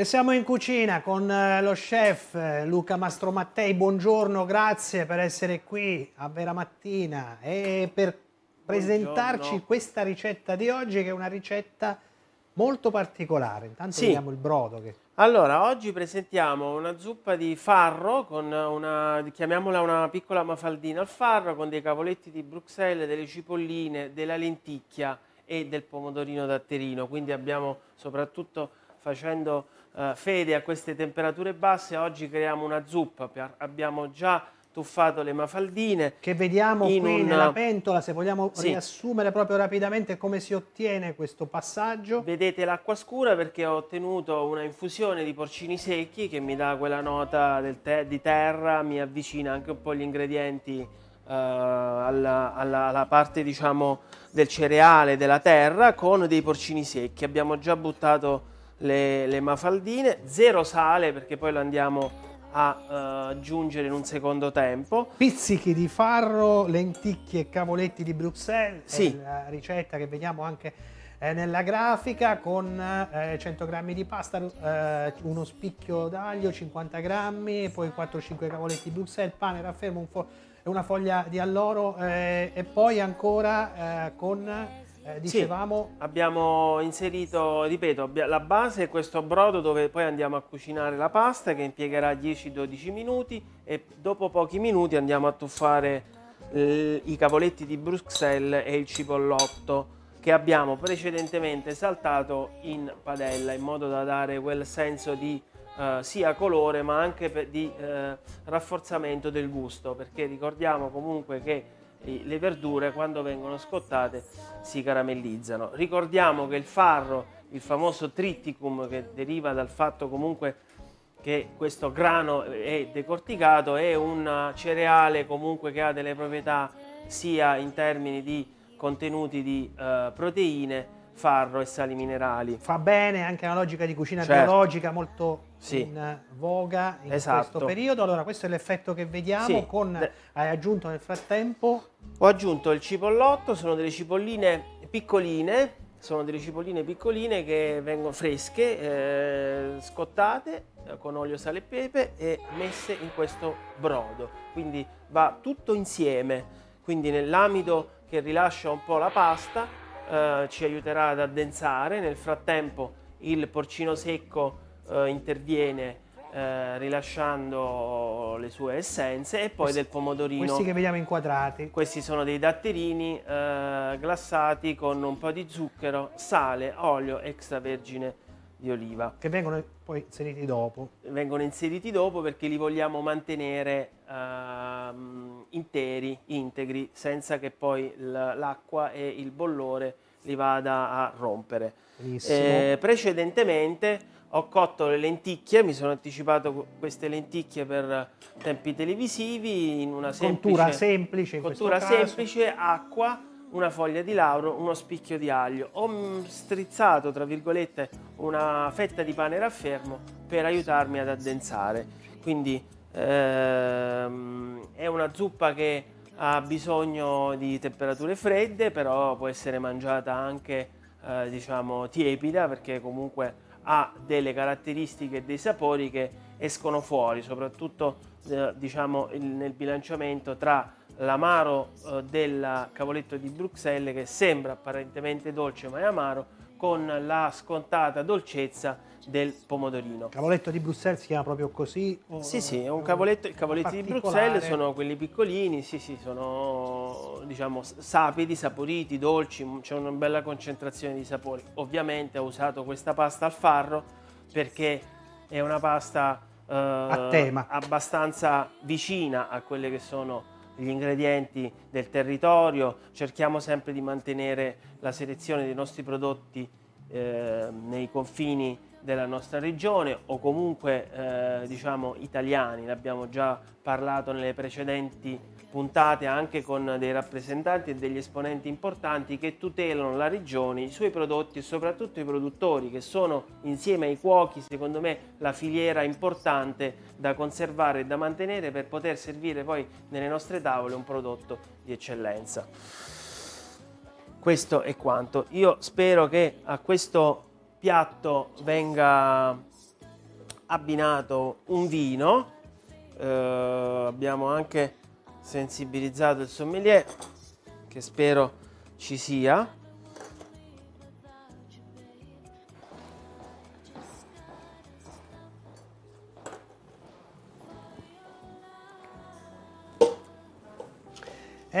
E siamo in cucina con eh, lo chef eh, Luca Mastromattei. Buongiorno, grazie per essere qui a Vera Mattina e per presentarci questa ricetta di oggi che è una ricetta molto particolare. Intanto sì. vediamo il brodo. Che... Allora, oggi presentiamo una zuppa di farro con una, chiamiamola una piccola mafaldina al farro con dei cavoletti di Bruxelles, delle cipolline, della lenticchia e del pomodorino datterino. Quindi abbiamo soprattutto facendo eh, fede a queste temperature basse, oggi creiamo una zuppa, abbiamo già tuffato le mafaldine. Che vediamo qui un... nella pentola, se vogliamo sì. riassumere proprio rapidamente come si ottiene questo passaggio. Vedete l'acqua scura perché ho ottenuto una infusione di porcini secchi che mi dà quella nota te di terra, mi avvicina anche un po' gli ingredienti eh, alla, alla, alla, parte diciamo del cereale, della terra, con dei porcini secchi. Abbiamo già buttato le, le mafaldine, zero sale perché poi lo andiamo a uh, aggiungere in un secondo tempo. Pizzichi di farro, lenticchie e cavoletti di Bruxelles, sì. la ricetta che vediamo anche eh, nella grafica con eh, 100 grammi di pasta, eh, uno spicchio d'aglio, 50 grammi, poi 4-5 cavoletti di Bruxelles, pane raffermo, un fo una foglia di alloro eh, e poi ancora eh, con eh, dicevamo... Sì, abbiamo inserito, ripeto, la base è questo brodo dove poi andiamo a cucinare la pasta che impiegherà 10-12 minuti e dopo pochi minuti andiamo a tuffare eh, i cavoletti di Bruxelles e il cipollotto che abbiamo precedentemente saltato in padella in modo da dare quel senso di eh, sia colore ma anche di eh, rafforzamento del gusto perché ricordiamo comunque che le verdure quando vengono scottate si caramellizzano. Ricordiamo che il farro, il famoso triticum che deriva dal fatto comunque che questo grano è decorticato, è un cereale comunque che ha delle proprietà sia in termini di contenuti di eh, proteine farro e sali minerali. Fa bene anche una logica di cucina certo. biologica molto sì. in voga in esatto. questo periodo. Allora, questo è l'effetto che vediamo. Sì. Con, hai aggiunto nel frattempo? Ho aggiunto il cipollotto, sono delle cipolline piccoline, sono delle cipolline piccoline che vengono fresche, eh, scottate eh, con olio, sale e pepe e messe in questo brodo. Quindi va tutto insieme, quindi nell'amido che rilascia un po' la pasta eh, ci aiuterà ad addensare, nel frattempo il porcino secco eh, interviene eh, rilasciando le sue essenze e poi questi, del pomodorino. Questi che vediamo inquadrati. Questi sono dei datterini eh, glassati con un po' di zucchero, sale, olio extravergine di oliva. Che vengono poi inseriti dopo. Vengono inseriti dopo perché li vogliamo mantenere eh, um, interi, integri, senza che poi l'acqua e il bollore li vada a rompere. Eh, precedentemente ho cotto le lenticchie, mi sono anticipato queste lenticchie per tempi televisivi in una semplice cottura semplice, cottura semplice acqua, una foglia di lauro, uno spicchio di aglio. Ho mm, strizzato, tra virgolette, una fetta di pane raffermo per aiutarmi ad addensare. Quindi Ehm, è una zuppa che ha bisogno di temperature fredde, però può essere mangiata anche eh, diciamo tiepida perché comunque ha delle caratteristiche e dei sapori che escono fuori, soprattutto eh, diciamo il, nel bilanciamento tra l'amaro eh, del cavoletto di Bruxelles che sembra apparentemente dolce ma è amaro con la scontata dolcezza del pomodorino. Cavoletto di Bruxelles si chiama proprio così? O... Sì, sì, è un cavoletto, i cavoletti di Bruxelles sono quelli piccolini, sì, sì, sono diciamo sapidi, saporiti, dolci, c'è una bella concentrazione di sapori. Ovviamente ho usato questa pasta al farro perché è una pasta eh, abbastanza vicina a quelle che sono gli ingredienti del territorio, cerchiamo sempre di mantenere la selezione dei nostri prodotti eh, nei confini della nostra regione o comunque eh, diciamo italiani, ne abbiamo già parlato nelle precedenti puntate anche con dei rappresentanti e degli esponenti importanti che tutelano la regione, i suoi prodotti e soprattutto i produttori che sono insieme ai cuochi secondo me la filiera importante da conservare e da mantenere per poter servire poi nelle nostre tavole un prodotto di eccellenza. Questo è quanto. Io spero che a questo piatto venga abbinato un vino eh, abbiamo anche sensibilizzato il sommelier che spero ci sia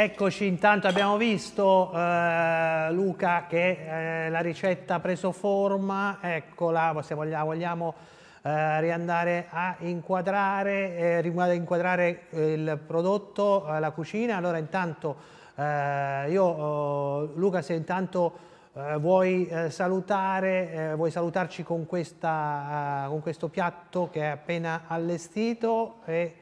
Eccoci, intanto abbiamo visto eh, Luca che eh, la ricetta ha preso forma, eccola, se vogliamo, vogliamo eh, riandare a inquadrare, eh, inquadrare eh, il prodotto, eh, la cucina. Allora intanto io, oh, Luca se intanto vuoi, salutare, vuoi salutarci con, questa, con, questo piatto che è appena allestito e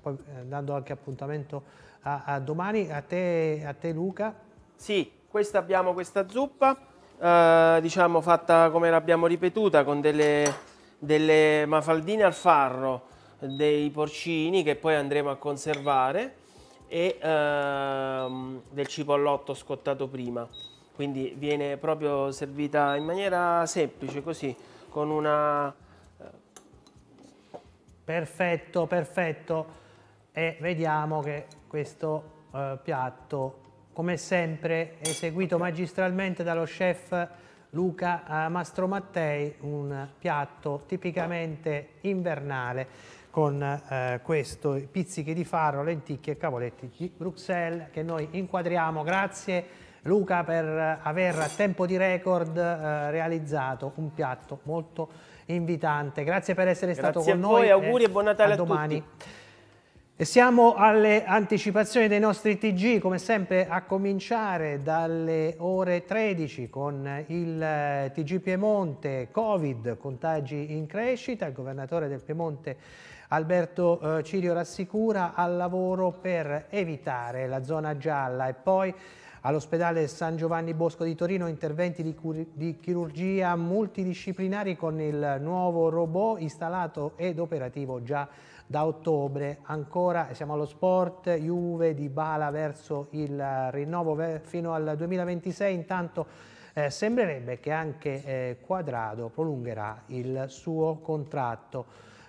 poi eh, dando anche appuntamento a, a domani. A te, a te, Luca. Sì, questa abbiamo questa zuppa, eh, diciamo fatta come l'abbiamo ripetuta, con delle, delle mafaldine al farro, dei porcini che poi andremo a conservare e ehm, del cipollotto scottato prima. Quindi viene proprio servita in maniera semplice, così, con una... Eh, perfetto, perfetto e vediamo che questo eh, piatto come sempre eseguito magistralmente dallo chef Luca eh, Mattei, un piatto tipicamente invernale con eh, questi pizzichi di farro, lenticchie e cavoletti di Bruxelles che noi inquadriamo. Grazie Luca per eh, aver a tempo di record eh, realizzato un piatto molto invitante. Grazie per essere Grazie stato con noi. Grazie a voi, auguri e buon Natale a, a domani. tutti siamo alle anticipazioni dei nostri TG, come sempre a cominciare dalle ore 13 con il eh, TG Piemonte, Covid, contagi in crescita, il governatore del Piemonte Alberto eh, Cirio rassicura al lavoro per evitare la zona gialla e poi All'ospedale San Giovanni Bosco di Torino interventi di, di, chirurgia multidisciplinari con il nuovo robot installato ed operativo già da ottobre, ancora siamo allo sport, Juve di Bala verso il eh, rinnovo fino al 2026, intanto eh, sembrerebbe che anche eh, Quadrado prolungherà il suo contratto.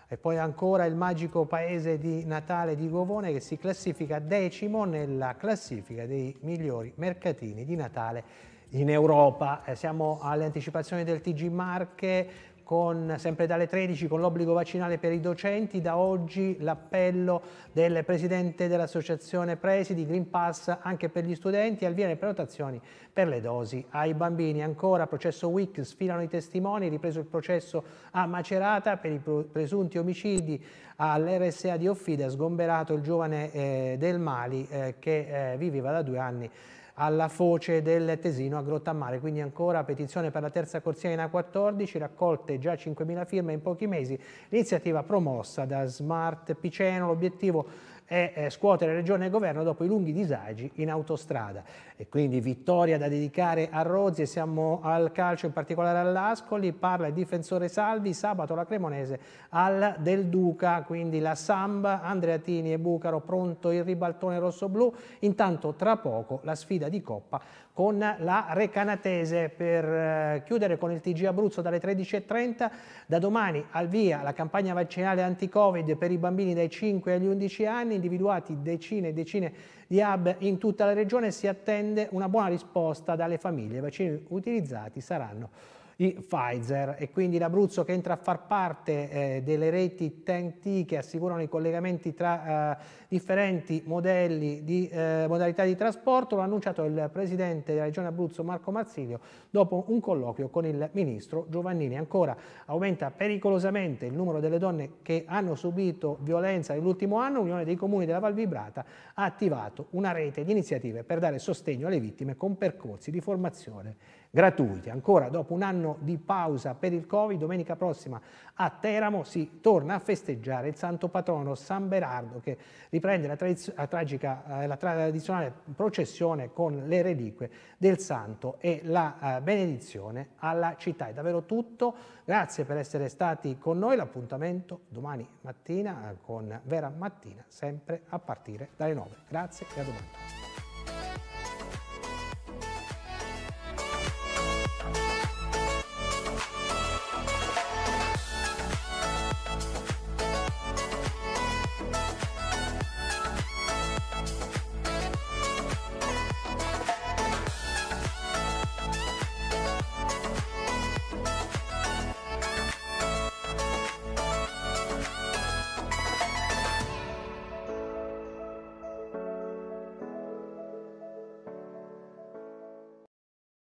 E poi ancora il magico paese di Natale di Govone che si classifica decimo nella classifica dei migliori mercatini di Natale in Europa. Eh, siamo alle anticipazioni del TG Marche, con, sempre dalle 13 con l'obbligo vaccinale per i docenti, da oggi l'appello del presidente dell'associazione Presidi, Green Pass anche per gli studenti, al via le prenotazioni per le dosi ai bambini. Ancora processo WIC, sfilano i testimoni, ripreso il processo a Macerata per i presunti omicidi all'RSA di Offida, sgomberato il giovane eh, del Mali eh, che eh, viveva da due anni alla foce del Tesino a Grottammare. Quindi ancora petizione per la terza corsia in A14, raccolte già 5.000 firme in pochi mesi, L'iniziativa promossa da Smart Piceno, l'obiettivo è eh, scuotere regione e governo dopo i lunghi disagi in autostrada. E quindi vittoria da dedicare a Rozzi e siamo al calcio, in particolare all'Ascoli, parla il difensore Salvi, sabato la Cremonese al Del Duca, quindi la Samba, Andreatini e Bucaro pronto il ribaltone rosso-blu, intanto tra poco la sfida di Coppa con la Recanatese per eh, chiudere con il TG Abruzzo dalle 13.30, da domani al via la campagna vaccinale anti-Covid per i bambini dai 5 agli 11 anni, individuati decine e decine di hub in tutta la regione, si attende una buona risposta dalle famiglie. I vaccini utilizzati saranno di Pfizer e quindi l'Abruzzo che entra a far parte eh, delle reti TEN-T che assicurano i collegamenti tra eh, differenti modelli di eh, modalità di trasporto, lo ha annunciato il presidente della regione Abruzzo Marco Marsilio dopo un colloquio con il ministro Giovannini. Ancora aumenta pericolosamente il numero delle donne che hanno subito violenza nell'ultimo anno, l'Unione dei Comuni della Val Vibrata ha attivato una rete di iniziative per dare sostegno alle vittime con percorsi di formazione gratuite. Ancora dopo un anno di pausa per il Covid, domenica prossima a Teramo si torna a festeggiare il santo patrono San Berardo che riprende la, tradiz la, tragica, eh, la tradizionale processione con le reliquie del santo e la eh, benedizione alla città. È davvero tutto, grazie per essere stati con noi, l'appuntamento domani mattina eh, con Vera Mattina, sempre a partire dalle 9. Grazie e a domani.